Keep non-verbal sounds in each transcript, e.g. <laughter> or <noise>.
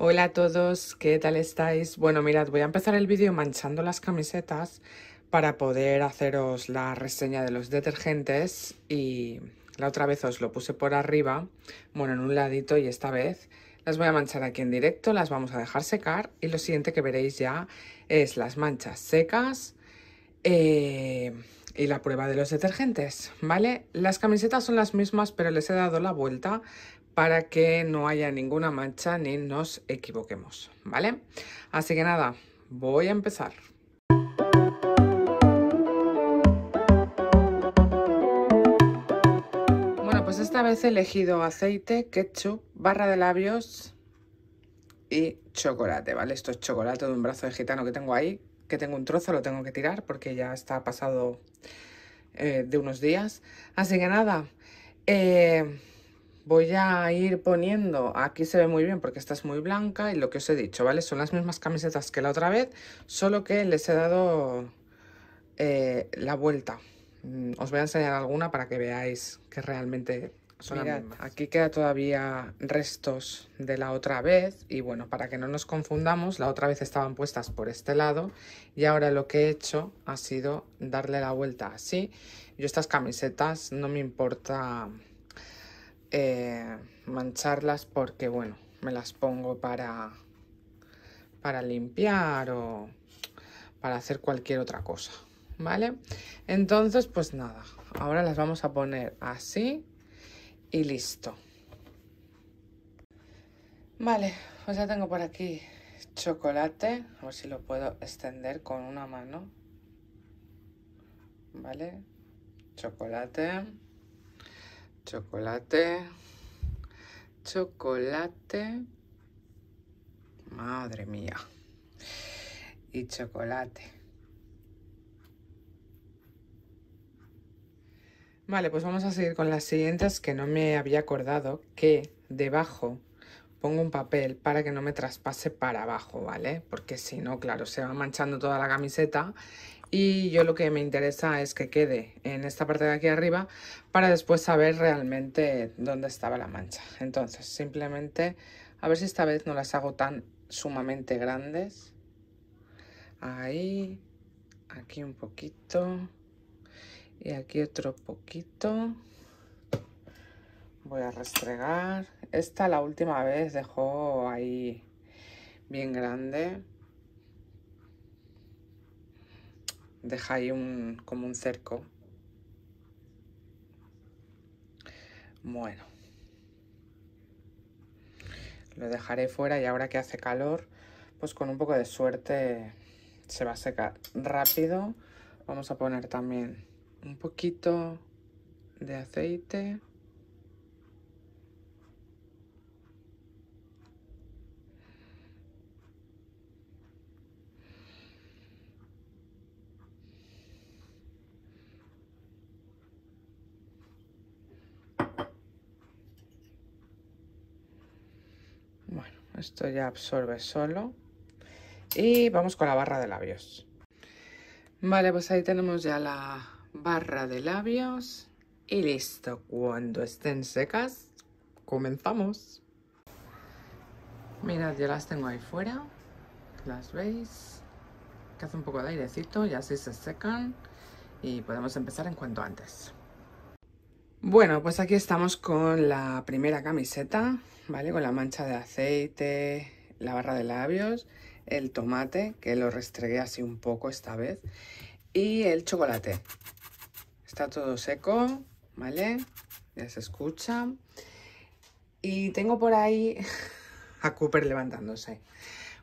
Hola a todos, ¿qué tal estáis? Bueno, mirad, voy a empezar el vídeo manchando las camisetas para poder haceros la reseña de los detergentes y la otra vez os lo puse por arriba, bueno, en un ladito y esta vez las voy a manchar aquí en directo, las vamos a dejar secar y lo siguiente que veréis ya es las manchas secas eh, y la prueba de los detergentes, ¿vale? Las camisetas son las mismas pero les he dado la vuelta, para que no haya ninguna mancha ni nos equivoquemos, ¿vale? Así que nada, voy a empezar. Bueno, pues esta vez he elegido aceite, ketchup, barra de labios y chocolate, ¿vale? Esto es chocolate de un brazo de gitano que tengo ahí, que tengo un trozo, lo tengo que tirar porque ya está pasado eh, de unos días. Así que nada, eh, voy a ir poniendo, aquí se ve muy bien porque esta es muy blanca y lo que os he dicho, ¿vale? Son las mismas camisetas que la otra vez, solo que les he dado eh, la vuelta. Mm, os voy a enseñar alguna para que veáis que realmente son las mismas. Aquí queda todavía restos de la otra vez y bueno, para que no nos confundamos, la otra vez estaban puestas por este lado y ahora lo que he hecho ha sido darle la vuelta así. Yo estas camisetas no me importa eh, mancharlas porque, bueno, me las pongo para, para limpiar o para hacer cualquier otra cosa, ¿vale? Entonces, pues nada, ahora las vamos a poner así y listo. Vale, pues ya tengo por aquí chocolate, a ver si lo puedo extender con una mano, ¿vale? Chocolate. Chocolate. Chocolate. Madre mía. Y chocolate. Vale, pues vamos a seguir con las siguientes que no me había acordado que debajo pongo un papel para que no me traspase para abajo, ¿vale? Porque si no, claro, se va manchando toda la camiseta y yo lo que me interesa es que quede en esta parte de aquí arriba para después saber realmente dónde estaba la mancha. Entonces simplemente a ver si esta vez no las hago tan sumamente grandes. Ahí, aquí un poquito y aquí otro poquito. Voy a restregar. Esta la última vez dejó ahí bien grande. ahí un, como un cerco. Bueno. Lo dejaré fuera y ahora que hace calor, pues con un poco de suerte se va a secar rápido. Vamos a poner también un poquito de aceite. esto ya absorbe solo. Y vamos con la barra de labios. Vale, pues ahí tenemos ya la barra de labios. Y listo, cuando estén secas, comenzamos. Mirad, yo las tengo ahí fuera. Las veis. Que hace un poco de airecito y así se secan. Y podemos empezar en cuanto antes. Bueno, pues aquí estamos con la primera camiseta con la mancha de aceite, la barra de labios, el tomate, que lo restregué así un poco esta vez, y el chocolate. Está todo seco, ¿vale? Ya se escucha. Y tengo por ahí <laughs> a Cooper levantándose.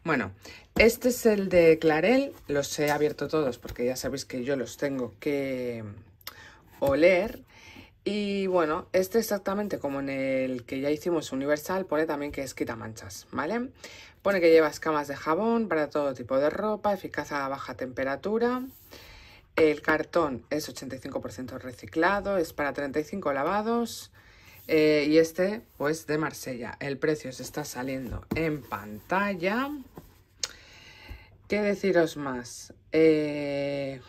Bueno, este es el de Clarel. Los he abierto todos porque ya sabéis que yo los tengo que oler y bueno, este exactamente como en el que ya hicimos universal, pone también que es quitamanchas, ¿vale? Pone que lleva escamas de jabón para todo tipo de ropa, eficaz a baja temperatura. El cartón es 85% reciclado, es para 35 lavados. Eh, y este, pues, de Marsella. El precio se está saliendo en pantalla. ¿Qué deciros más? Eh,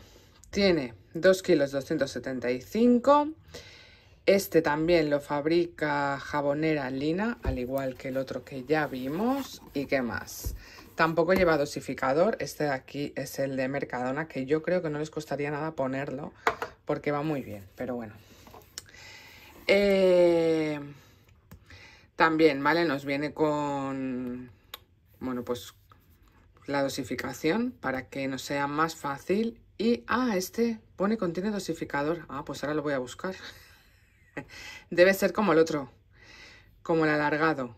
tiene 2 kilos 275 este también lo fabrica Jabonera Lina, al igual que el otro que ya vimos. ¿Y qué más? Tampoco lleva dosificador. Este de aquí es el de Mercadona, que yo creo que no les costaría nada ponerlo, porque va muy bien, pero bueno. Eh, también, ¿vale? Nos viene con, bueno, pues la dosificación para que nos sea más fácil. Y, ah, este pone contiene dosificador. Ah, pues ahora lo voy a buscar. <laughs> <laughs> Debe ser como el otro, como el alargado.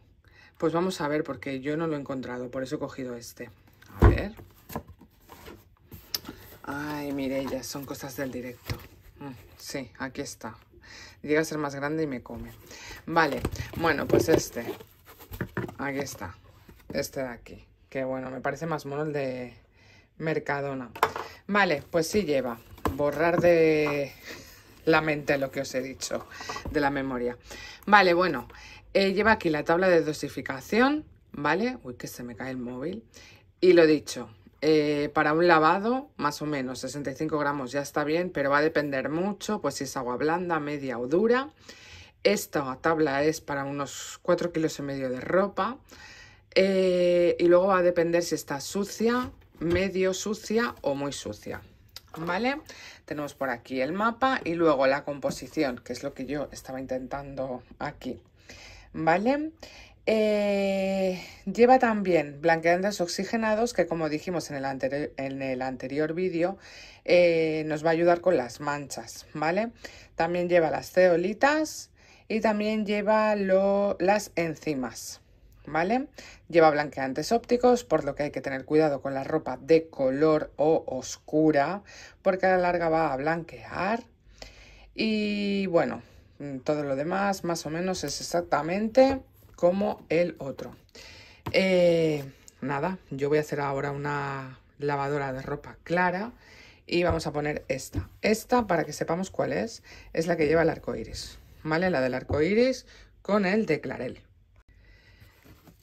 Pues vamos a ver, porque yo no lo he encontrado, por eso he cogido este. A ver. Ay, ya son cosas del directo. Mm, sí, aquí está. Llega a ser más grande y me come. Vale, bueno, pues este. Aquí está. Este de aquí. Que bueno, me parece más mono el de Mercadona. Vale, pues sí lleva. Borrar de la mente lo que os he dicho de la memoria. Vale, bueno, eh, lleva aquí la tabla de dosificación, ¿vale? Uy, que se me cae el móvil. Y lo dicho, eh, para un lavado, más o menos 65 gramos ya está bien, pero va a depender mucho, pues si es agua blanda, media o dura. Esta tabla es para unos 4 kilos y medio de ropa. Eh, y luego va a depender si está sucia, medio sucia o muy sucia. Tenemos por aquí el mapa y luego la composición, que es lo que yo estaba intentando aquí, ¿vale? Eh, lleva también blanqueantes oxigenados que como dijimos en el, anterior vídeo eh, nos va a ayudar con las manchas, También lleva las ceolitas y también lleva las enzimas, ¿vale? Lleva blanqueantes ópticos, por lo que hay que tener cuidado con la ropa de color o oscura, porque a la larga va a blanquear. Y bueno, mm, todo lo demás más o menos es exactamente como el otro. Eh, nada, yo voy a hacer ahora una lavadora de ropa clara y vamos a poner esta. Esta, para que sepamos cuál es, es la que lleva el arco iris, ¿vale? La del arco iris con el de clarel.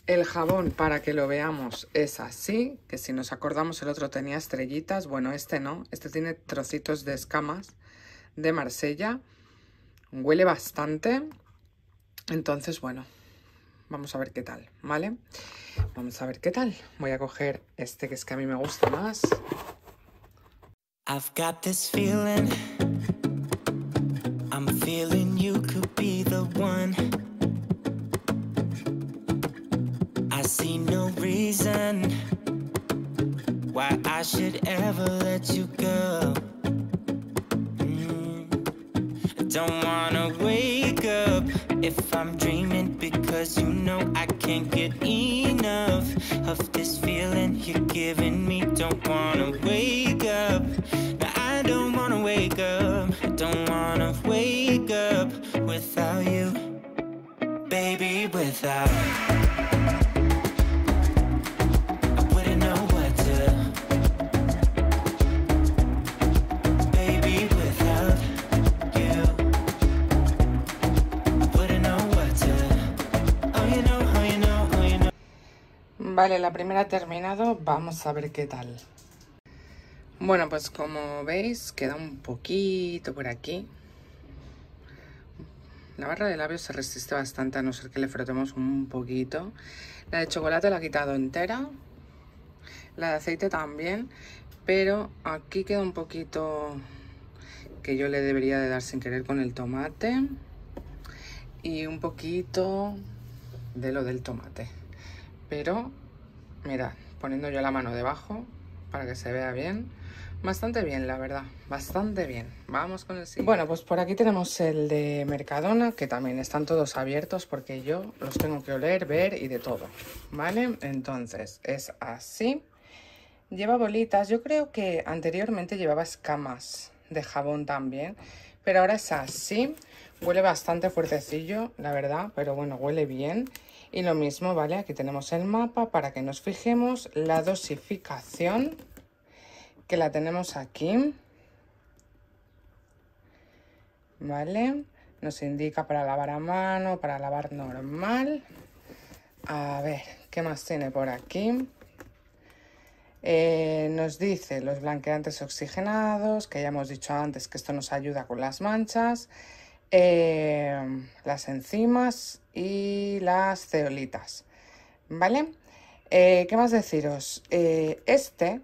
El jabón, para que lo veamos, es así, que si nos acordamos el otro tenía estrellitas, bueno, este no, este tiene trocitos de escamas de Marsella, huele bastante, entonces, bueno, vamos a ver qué tal, ¿vale? Vamos a ver qué tal, voy a coger este que es que a mí me gusta más. I've got this feeling, I'm feeling you could be the one. see no reason why I should ever let you go. Mm. don't wanna wake up if I'm dreaming because you know I can't get enough of this feeling you're giving me. Don't wanna wake up. No, I don't wanna wake up. I don't wanna wake up without you, baby, without. Vale, la primera ha terminado, vamos a ver qué tal. Bueno, pues como veis, queda un poquito por aquí. La barra de labios se resiste bastante a no ser que le frotemos un poquito. La de chocolate la he quitado entera. La de aceite también. Pero aquí queda un poquito que yo le debería de dar sin querer con el tomate. Y un poquito de lo del tomate. Pero Mirad, poniendo yo la mano debajo para que se vea bien. Bastante bien, la verdad. Bastante bien. Vamos con el siguiente. Bueno, pues por aquí tenemos el de Mercadona, que también están todos abiertos porque yo los tengo que oler, ver y de todo. ¿Vale? Entonces, es así. Lleva bolitas. Yo creo que anteriormente llevaba escamas de jabón también. Pero ahora es así. Huele bastante fuertecillo, la verdad. Pero bueno, huele bien. Y lo mismo, ¿vale? Aquí tenemos el mapa para que nos fijemos la dosificación que la tenemos aquí. ¿Vale? Nos indica para lavar a mano, para lavar normal. A ver, ¿qué más tiene por aquí? Eh, nos dice los blanqueantes oxigenados, que ya hemos dicho antes que esto nos ayuda con las manchas. Em, las enzimas y las ceolitas. ¿Vale? Eh, ¿Qué más deciros? Eh, este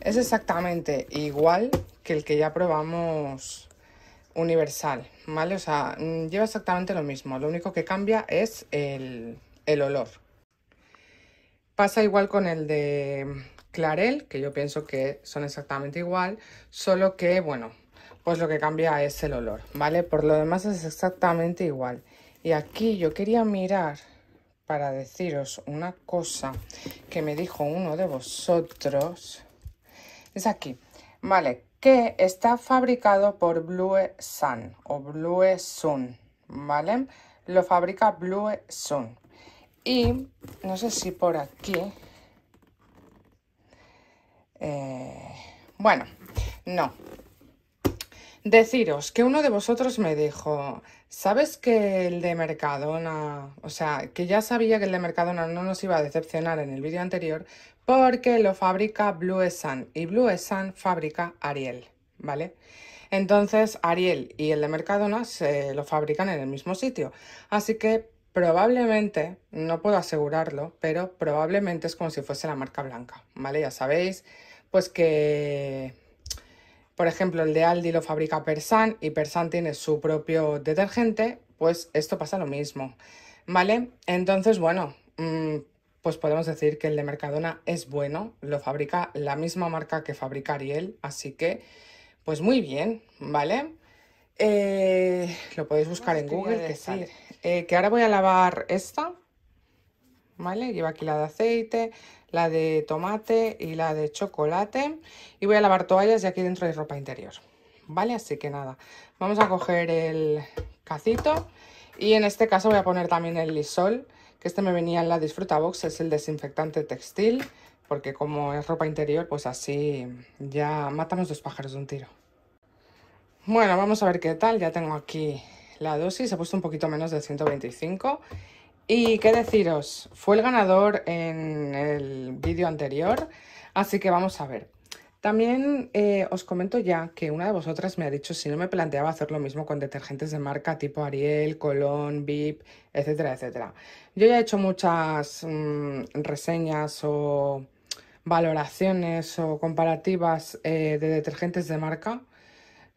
es exactamente igual que el que ya probamos universal, ¿vale? O sea, mm, lleva exactamente lo mismo, lo único que cambia es el olor. Pasa igual con el de Clarel, que yo pienso que son exactamente igual, solo que, bueno, pues lo que cambia es el olor, ¿vale? Por lo demás es exactamente igual. Y aquí yo quería mirar para deciros una cosa que me dijo uno de vosotros. Es aquí, ¿vale? Que está fabricado por Blue Sun o Blue Sun, ¿vale? Lo fabrica Blue Sun. Y no sé si por aquí... Eh, bueno, no, Deciros que uno de vosotros me dijo, ¿sabes que el de Mercadona, o sea, que ya sabía que el de Mercadona no nos iba a decepcionar en el vídeo anterior porque lo fabrica Blue Sun y Blue Sun fabrica Ariel, ¿vale? Entonces Ariel y el de Mercadona se lo fabrican en el mismo sitio, así que probablemente, no puedo asegurarlo, pero probablemente es como si fuese la marca blanca, ¿vale? Ya sabéis, pues que por ejemplo, el de Aldi lo fabrica Persan y Persan tiene su propio detergente, pues esto pasa lo mismo, ¿vale? Entonces, bueno, mm, pues podemos decir que el de Mercadona es bueno, lo fabrica la misma marca que fabrica Ariel, así que, pues muy bien, ¿vale? Eh, lo podéis buscar en Google, que sí. Eh, que ahora voy a lavar esta ¿vale? Lleva aquí la de aceite, la de tomate y la de chocolate. Y voy a lavar toallas y aquí dentro hay ropa interior, ¿vale? Así que nada, vamos a coger el cacito y en este caso voy a poner también el lisol, que este me venía en la disfruta box, es el desinfectante textil, porque como es ropa interior, pues así ya matamos dos pájaros de un tiro. Bueno, vamos a ver qué tal, ya tengo aquí la dosis, he puesto un poquito menos de 125 y qué deciros, fue el ganador en el vídeo anterior, así que vamos a ver. También eh, os comento ya que una de vosotras me ha dicho si no me planteaba hacer lo mismo con detergentes de marca tipo Ariel, Colón, Vip, etcétera, etcétera. Yo ya he hecho muchas mm, reseñas o valoraciones o comparativas eh, de detergentes de marca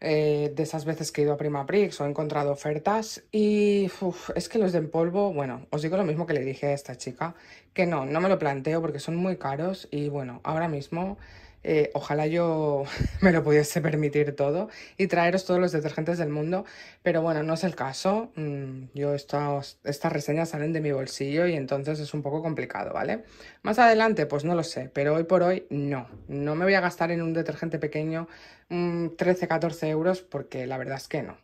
eh, de esas veces que he ido a Primaprix o he encontrado ofertas y es que los de en polvo, bueno, os digo lo mismo que le dije a esta chica, que no, no me lo planteo porque son muy caros y bueno, ahora mismo eh, ojalá yo <laughs> me lo pudiese permitir todo y traeros todos los detergentes del mundo, pero bueno, no es el caso. Mm, yo estas, estas reseñas salen de mi bolsillo y entonces es un poco complicado, ¿vale? Más adelante, pues no lo sé, pero hoy por hoy no. No me voy a gastar en un detergente pequeño 13-14 mm, euros porque la verdad es que no.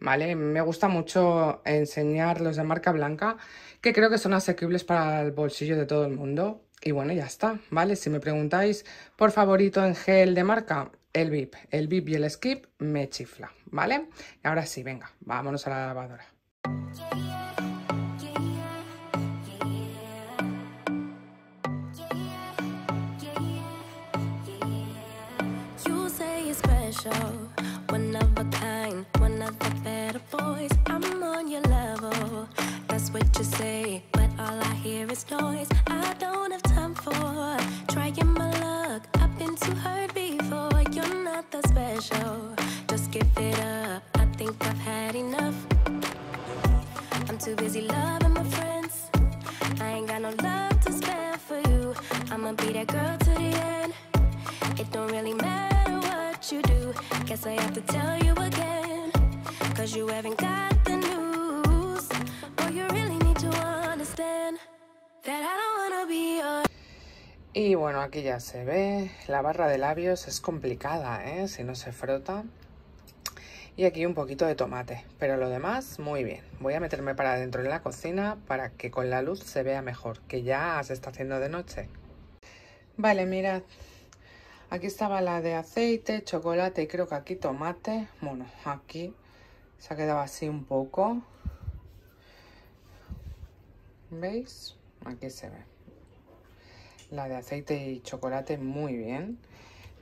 ¿Vale? Me gusta mucho enseñar los de marca blanca, que creo que son asequibles para el bolsillo de todo el mundo. Y bueno, ya está, ¿vale? Si me preguntáis por favorito en gel de marca, el VIP. El VIP y el skip me chifla, ¿vale? Y ahora sí, venga, vámonos a la lavadora. aquí ya se ve. La barra de labios es complicada, ¿eh? Si no se frota. Y aquí un poquito de tomate. Pero lo demás, muy bien. Voy a meterme para adentro en la cocina para que con la luz se vea mejor. Que ya se está haciendo de noche. Vale, mirad. Aquí estaba la de aceite, chocolate y creo que aquí tomate. Bueno, aquí se ha quedado así un poco. ¿Veis? Aquí se ve. La de aceite y chocolate muy bien.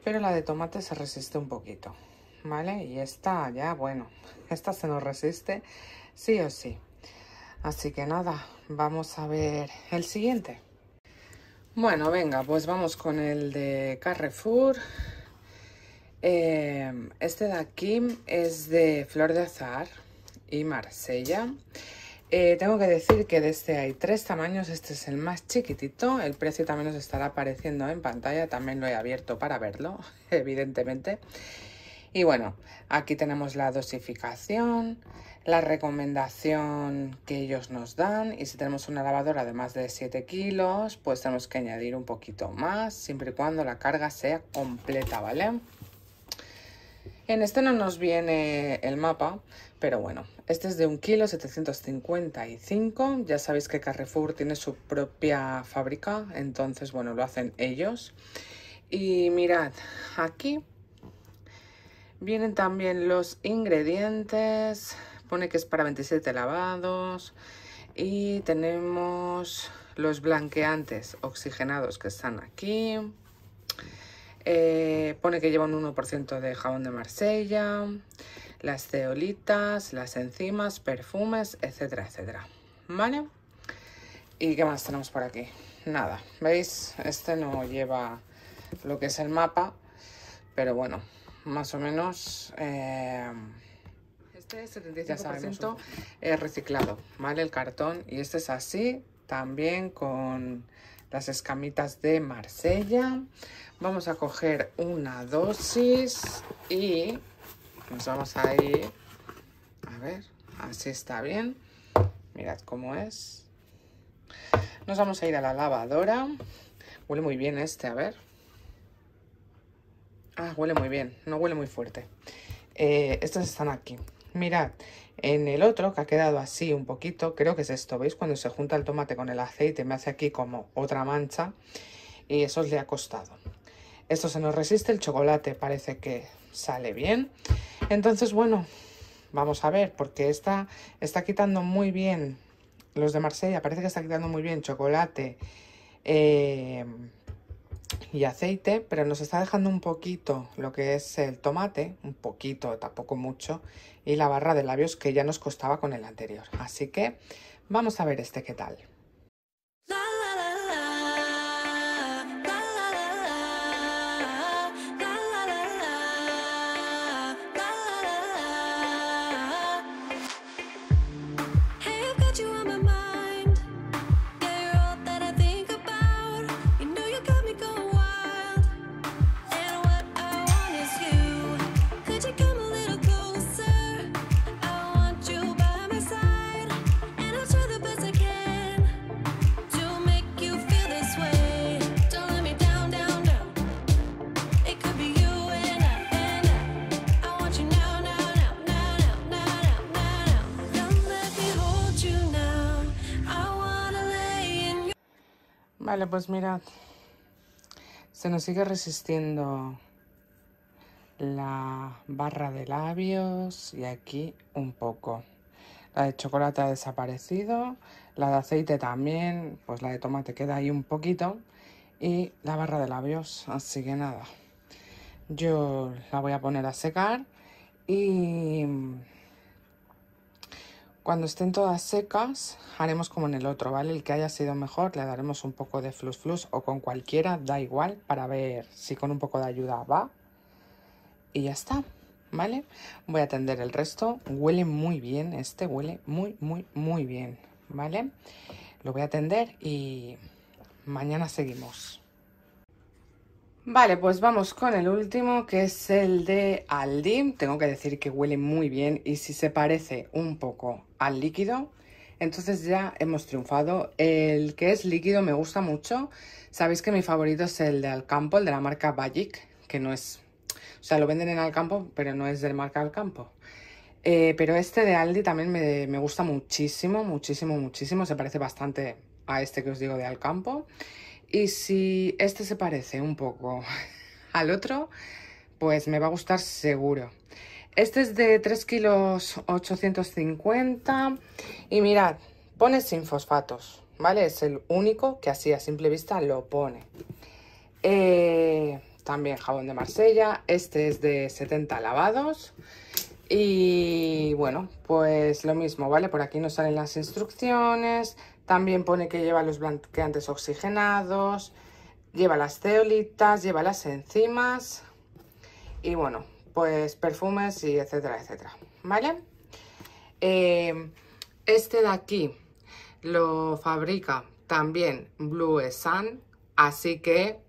Pero la de tomate se resiste un poquito. ¿Vale? Y esta ya, bueno, <laughs> esta se nos resiste sí o sí. Así que nada, vamos a ver el siguiente. Bueno, venga, pues vamos con el de Carrefour. Eh, este de aquí es de Flor de Azar y Marsella. Eh, tengo que decir que de este hay tres tamaños, este es el más chiquitito, el precio también nos estará apareciendo en pantalla, también lo he abierto para verlo, <laughs> evidentemente. Y bueno, aquí tenemos la dosificación, la recomendación que ellos nos dan y si tenemos una lavadora de más de 7 kilos, pues tenemos que añadir un poquito más, siempre y cuando la carga sea completa, ¿vale? vale en este no nos viene el mapa, pero bueno, este es de un kilo Ya sabéis que Carrefour tiene su propia fábrica, entonces bueno, lo hacen ellos. Y mirad, aquí vienen también los ingredientes. Pone que es para 27 lavados. Y tenemos los blanqueantes oxigenados que están aquí eh, pone que lleva un 1% de jabón de Marsella, las ceolitas, las enzimas, perfumes, etcétera, etcétera. ¿Vale? ¿Y qué más tenemos por aquí? Nada, ¿veis? Este no lleva lo que es el mapa, pero bueno, más o menos... Eh, este es 75% es reciclado, ¿vale? El cartón. Y este es así, también con las escamitas de Marsella. Vamos a coger una dosis y nos vamos a ir, a ver, así está bien. Mirad cómo es. Nos vamos a ir a la lavadora. Huele muy bien este, a ver. Ah, huele muy bien, no huele muy fuerte. Eh, estos están aquí. Mirad, en el otro, que ha quedado así un poquito, creo que es esto, ¿veis? Cuando se junta el tomate con el aceite me hace aquí como otra mancha y eso le ha costado. Esto se nos resiste, el chocolate parece que sale bien. Entonces, bueno, vamos a ver, porque está quitando muy bien, los de Marsella, parece que está quitando muy bien chocolate, eh, y aceite, pero nos está dejando un poquito lo que es el tomate, un poquito, tampoco mucho, y la barra de labios que ya nos costaba con el anterior. Así que vamos a ver este qué tal. Vale, pues mirad, se nos sigue resistiendo la barra de labios y aquí un poco. La de chocolate ha desaparecido, la de aceite también, pues la de tomate queda ahí un poquito y la barra de labios, así que nada. Yo la voy a poner a secar y cuando estén todas secas, haremos como en el otro, ¿vale? El que haya sido mejor, le daremos un poco de flus flus o con cualquiera, da igual, para ver si con un poco de ayuda va. Y ya está, ¿vale? Voy a tender el resto. Huele muy bien, este huele muy, muy, muy bien, ¿vale? Lo voy a tender y mañana seguimos. Vale, pues vamos con el último, que es el de Aldi. Tengo que decir que huele muy bien y si se parece un poco al líquido, entonces ya hemos triunfado. El que es líquido me gusta mucho. Sabéis que mi favorito es el de Alcampo, el de la marca Bajic, que no es... O sea, lo venden en Alcampo, pero no es de marca Alcampo. Eh, pero este de Aldi también me, me gusta muchísimo, muchísimo, muchísimo. Se parece bastante a este que os digo de Alcampo. Y si este se parece un poco <laughs> al otro, pues me va a gustar seguro. Este es de 3 kilos 850 y mirad, pone sin fosfatos, ¿vale? Es el único que así a simple vista lo pone. Eh, también jabón de Marsella, este es de 70 lavados y bueno, pues lo mismo, ¿vale? Por aquí nos salen las instrucciones. También pone que lleva los blanqueantes oxigenados, lleva las ceolitas, lleva las enzimas y bueno, pues perfumes y etcétera, etcétera, ¿vale? Eh, este de aquí lo fabrica también Blue Sun, así que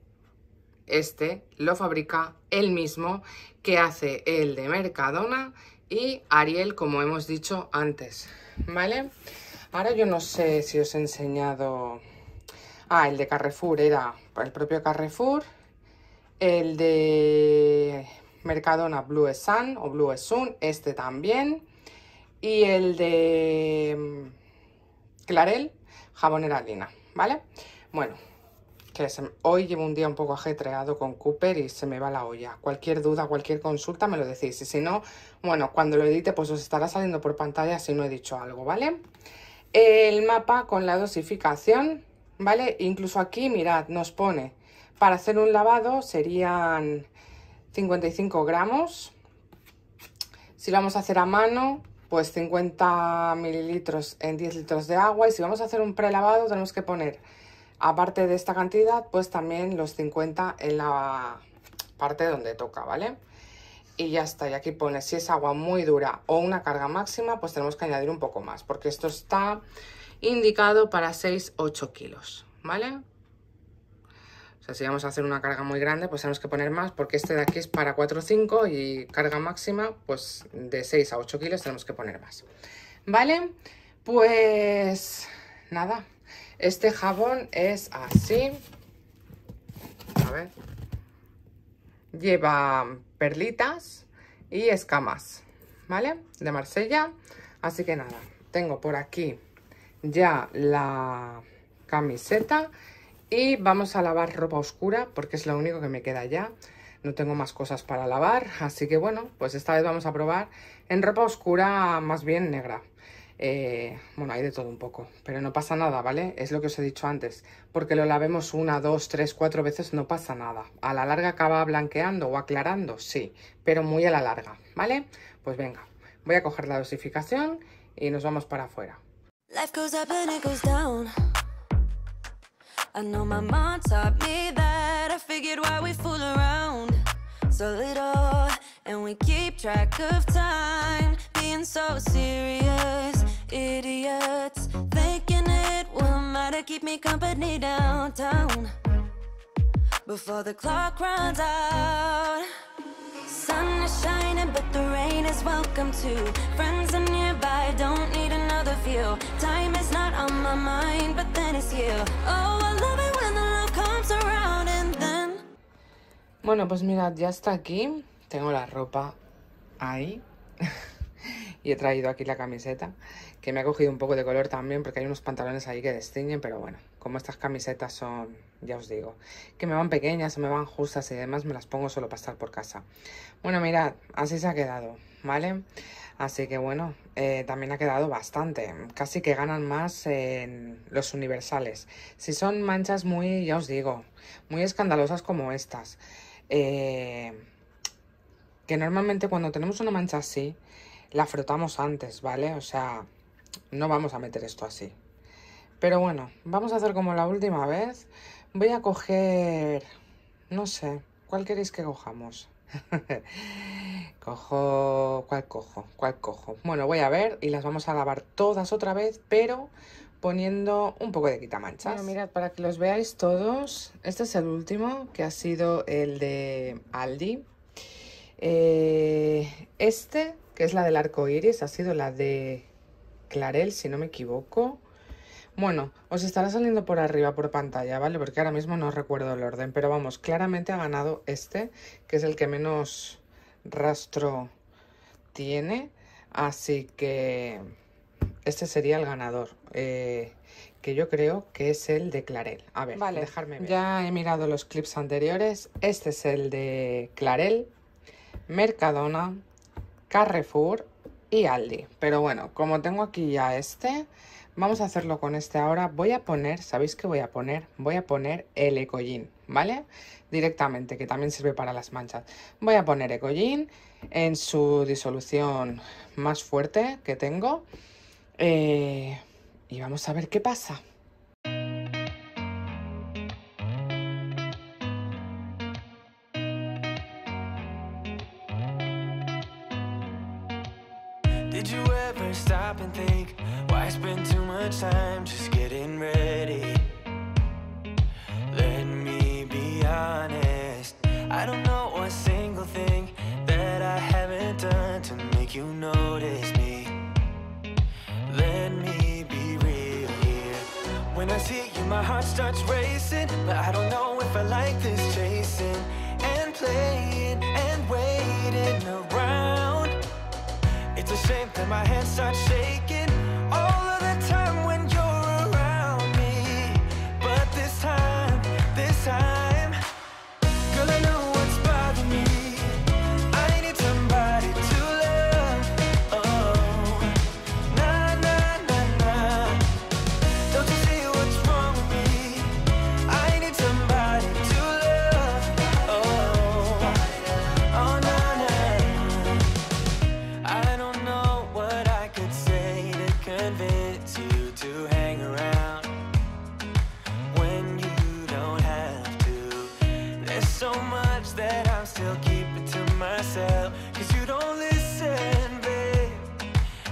este lo fabrica él mismo que hace el de Mercadona y Ariel, como hemos dicho antes, ¿vale? Ahora yo no sé si os he enseñado... Ah, el de Carrefour era el propio Carrefour, el de Mercadona Blue Sun o Blue Sun, este también, y el de mm, Clarel, jabonera Lina, ¿vale? Bueno, que em, hoy llevo un día un poco ajetreado con Cooper y se me va la olla. Cualquier duda, cualquier consulta me lo decís. Y si no, bueno, cuando lo edite pues os estará saliendo por pantalla si no he dicho algo, ¿vale? El mapa con la dosificación, ¿vale? Incluso aquí, mirad, nos pone, para hacer un lavado serían 55 gramos. Si lo vamos a hacer a mano, pues 50 mililitros en 10 litros de agua. Y si vamos a hacer un prelavado tenemos que poner Aparte de esta cantidad, pues también los 50 en la parte donde toca, ¿vale? Y ya está, y aquí pone, si es agua muy dura o una carga máxima, pues tenemos que añadir un poco más, porque esto está indicado para 6-8 kilos, ¿vale? O sea, si vamos a hacer una carga muy grande, pues tenemos que poner más, porque este de aquí es para 4 5 y carga máxima, pues de 6 a 8 kilos tenemos que poner más. ¿Vale? Pues nada, este jabón es así. A ver. Lleva perlitas y escamas, ¿vale? De Marsella. Así que nada, tengo por aquí ya la camiseta y vamos a lavar ropa oscura porque es lo único que me queda ya. No tengo más cosas para lavar, así que bueno, pues esta vez vamos a probar en ropa oscura más bien negra. Eh, bueno, hay de todo un poco, pero no pasa nada, ¿vale? Es lo que os he dicho antes. Porque lo lavemos una, dos, tres, cuatro veces, no pasa nada. A la larga acaba blanqueando o aclarando, sí, pero muy a la larga, ¿vale? Pues venga, voy a coger la dosificación y nos vamos para afuera. and we keep track of being so serious idiots Thinking it will matter, keep me company downtown Before the clock runs out Sun is shining, but the rain is welcome too Friends are nearby, don't need another view Time is not on my mind, but then it's you Oh, I love it when the love comes around and then Bueno, pues mirad, ya está aquí Tengo la ropa ahí <laughs> y he traído aquí la camiseta, que me ha cogido un poco de color también, porque hay unos pantalones ahí que destiñen, pero bueno, como estas camisetas son, ya os digo, que me van pequeñas, me van justas y demás, me las pongo solo para estar por casa. Bueno, mirad, así se ha quedado, ¿vale? Así que bueno, eh, también ha quedado bastante, casi que ganan más en los universales. Si son manchas muy, ya os digo, muy escandalosas como estas, eh, que normalmente cuando tenemos una mancha así, la frotamos antes, ¿vale? O sea, no vamos a meter esto así. Pero bueno, vamos a hacer como la última vez. Voy a coger, no sé, ¿cuál queréis que cojamos? <laughs> cojo, ¿cuál cojo? ¿Cuál cojo? Bueno, voy a ver y las vamos a lavar todas otra vez, pero poniendo un poco de quitamanchas. Bueno, mirad, para que los veáis todos, este es el último, que ha sido el de Aldi. Eh, este que es la del arco iris, ha sido la de Clarel, si no me equivoco. Bueno, os estará saliendo por arriba por pantalla, ¿vale? Porque ahora mismo no recuerdo el orden, pero vamos, claramente ha ganado este, que es el que menos rastro tiene, así que este sería el ganador, eh, que yo creo que es el de Clarel. A ver, vale, ver. Ya he mirado los clips anteriores, este es el de Clarel, Mercadona, Carrefour y Aldi. Pero bueno, como tengo aquí ya este, vamos a hacerlo con este ahora. Voy a poner, ¿sabéis qué voy a poner? Voy a poner el Ecollín, ¿vale? Directamente, que también sirve para las manchas. Voy a poner Ecollín en su disolución más fuerte que tengo. Eh, y vamos a ver qué pasa. I don't know one single thing that I haven't done to make you notice me. Let me be real here. When I see you, my heart starts racing, but I don't know if I like this chasing and playing and waiting around. It's a shame that my hands start shaking. you to hang around when you don't have to. There's so much that I'm still keeping to myself, cause you don't listen, babe.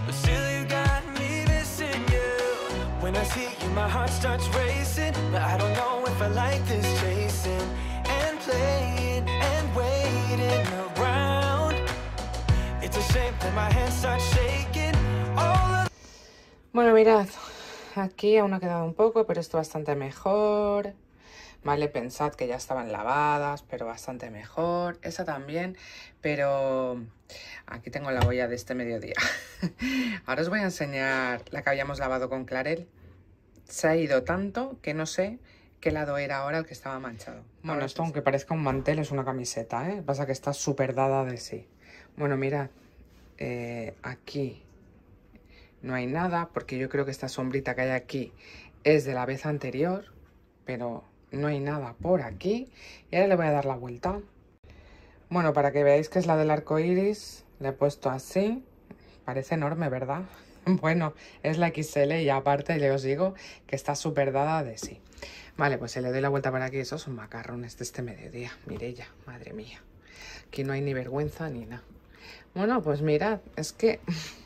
But still, you got me missing you. When I see you, my heart starts racing, but I don't know if I like this chasing and playing and waiting around. It's a shame that my hands start shaking. Bueno, mirad, aquí aún ha quedado un poco, pero esto bastante mejor. ¿Vale? Pensad que ya estaban lavadas, pero bastante mejor. Esa también, pero aquí tengo la olla de este mediodía. <laughs> Ahora os voy a enseñar la que habíamos lavado con Clarel. Se ha ido tanto que no sé qué lado era ahora el que estaba manchado. Bueno, esto aunque parezca un mantel es una camiseta, ¿eh? Pasa que está súper dada de sí. Bueno, mirad, eh, aquí no hay nada, porque yo creo que esta sombrita que hay aquí es de la vez anterior, pero no hay nada por aquí. Y ahora le voy a dar la vuelta. Bueno, para que veáis que es la del arco iris, la he puesto así. Parece enorme, ¿verdad? <laughs> Bueno, es la XL y aparte le os digo que está súper dada de sí. Vale, pues se le doy la vuelta para aquí. Esos son macarrones de este mediodía. ya, madre mía. Aquí no hay ni vergüenza ni nada. Bueno, pues mirad, es que <laughs>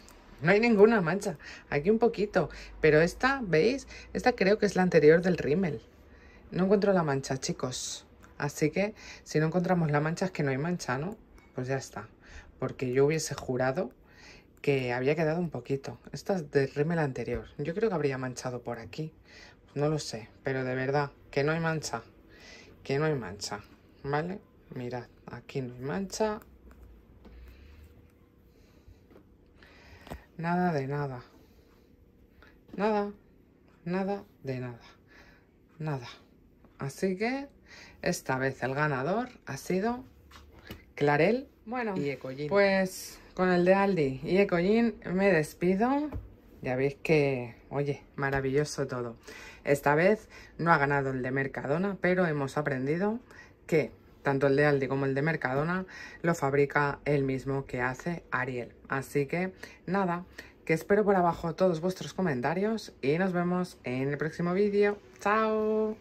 No hay ninguna mancha. Aquí un poquito. Pero esta, ¿veis? Esta creo que es la anterior del rímel. No encuentro la mancha, chicos. Así que si no encontramos la mancha es que no hay mancha, ¿no? Pues ya está. Porque yo hubiese jurado que había quedado un poquito. Esta es del rímel anterior. Yo creo que habría manchado por aquí. No lo sé. Pero de verdad, que no hay mancha. Que no hay mancha. ¿Vale? Mirad, aquí no hay mancha. nada de nada. Nada, nada de nada. Nada. Así que esta vez el ganador ha sido Clarel bueno, y Ecollín. Pues con el de Aldi y Ecollín me despido. Ya veis que, oye, maravilloso todo. Esta vez no ha ganado el de Mercadona, pero hemos aprendido que tanto el de Aldi como el de Mercadona, lo fabrica el mismo que hace Ariel. Así que nada, que espero por abajo todos vuestros comentarios y nos vemos en el próximo vídeo. ¡Chao!